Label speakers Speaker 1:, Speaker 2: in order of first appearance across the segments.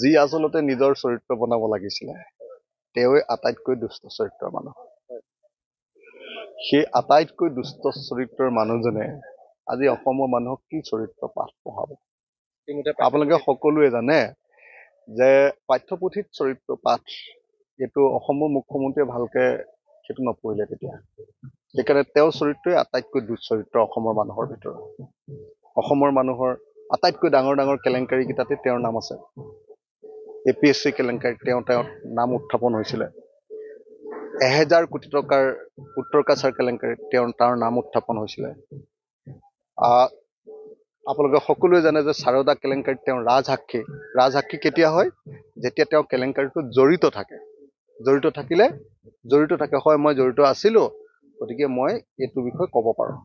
Speaker 1: যি আচলতে নিজৰ চৰিত্ৰ বনাব লাগিছিলে তেওঁৱে আটাইতকৈ দুষ্ট চৰিত্ৰৰ মানুহ সেই আটাইতকৈ দুষ্ট চৰিত্ৰৰ মানুহজনে আজি অসমৰ মানুহক কি চৰিত্ৰ পাঠ পঢ়াব আপোনালোকে সকলোৱে জানে যে পাঠ্যপুথিত চৰিত্ৰ পাঠ এইটো অসমৰ মুখ্যমন্ত্ৰীয়ে ভালকে সেইটো নপঢ়িলে তেতিয়া সেইকাৰণে তেওঁৰ চৰিত্ৰই আটাইতকৈ দুঃচৰিত্ৰ অসমৰ মানুহৰ ভিতৰত অসমৰ মানুহৰ আটাইতকৈ ডাঙৰ ডাঙৰ কেলেংকাৰীকেইটাতে তেওঁৰ নাম আছে এ পি এছ চি কেলেংকাৰী তেওঁ তেওঁৰ নাম উত্থাপন হৈছিলে এহেজাৰ কোটি টকাৰ উত্তৰ কাছাৰ কেলেংকাৰী তেওঁ তাৰ নাম উত্থাপন হৈছিলে আপোনালোকে সকলোৱে জানে যে শাৰদা কেলেংকাৰীত তেওঁ ৰাজসাক্ষী ৰাজসাক্ষী কেতিয়া হয় যেতিয়া তেওঁ কেলেংকাৰীটোত জড়িত থাকে জড়িত থাকিলে জড়িত থাকে হয় মই জড়িত আছিলোঁ গতিকে মই এইটো বিষয়ে ক'ব পাৰোঁ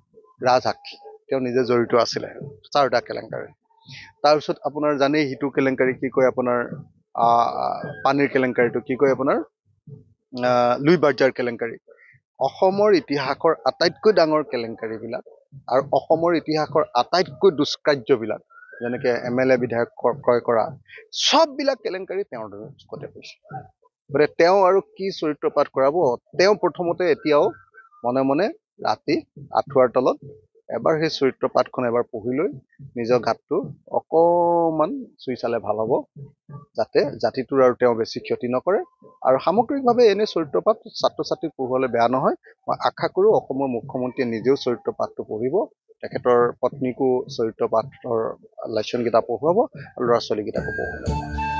Speaker 1: ৰাজসাক্ষী তেওঁ নিজে জড়িত আছিলে চাৰদা কেলেংকাৰী তাৰপিছত আপোনাৰ জানেই সিটো কেলেংকাৰী কি কয় আপোনাৰ পানীৰ কেলেংকাৰীটো কি কয় আপোনাৰ লুই বাৰ্জাৰ কেলেংকাৰী অসমৰ ইতিহাসৰ আটাইতকৈ ডাঙৰ কেলেংকাৰীবিলাক আৰু অসমৰ ইতিহাসৰ আটাইতকৈ দুষ্কাৰ্যবিলাক যেনেকে এম এল এ বিধায়ক ক্ৰয় কৰা চববিলাক কেলেংকাৰী তেওঁৰ চুকতে পৰিছে গতিকে তেওঁ আৰু কি চৰিত্ৰপাত কৰাব তেওঁ প্ৰথমতে এতিয়াও মনে মনে ৰাতি আঁঠুৱাৰ তলত এবাৰ সেই চৰিত্ৰ পাঠখন এবাৰ পঢ়ি লৈ নিজৰ গাঁতটো অকণমান চুই চালে ভাল হ'ব যাতে জাতিটোৰ আৰু তেওঁ বেছি ক্ষতি নকৰে আৰু সামগ্ৰিকভাৱে এনে পাঠ ছাত্ৰ ছাত্ৰীক পঢ়োৱালে বেয়া নহয় মই আশা কৰোঁ অসমৰ মুখ্যমন্ত্ৰীয়ে নিজেও চৰিত্ৰ পাঠটো পঢ়িব তেখেতৰ পত্নীকো চৰিত্ৰ পাঠৰ লেশ্যনকেইটা পঢ়ুৱাব আৰু ল'ৰা ছোৱালীকেইটাকো পঢ়ুৱাব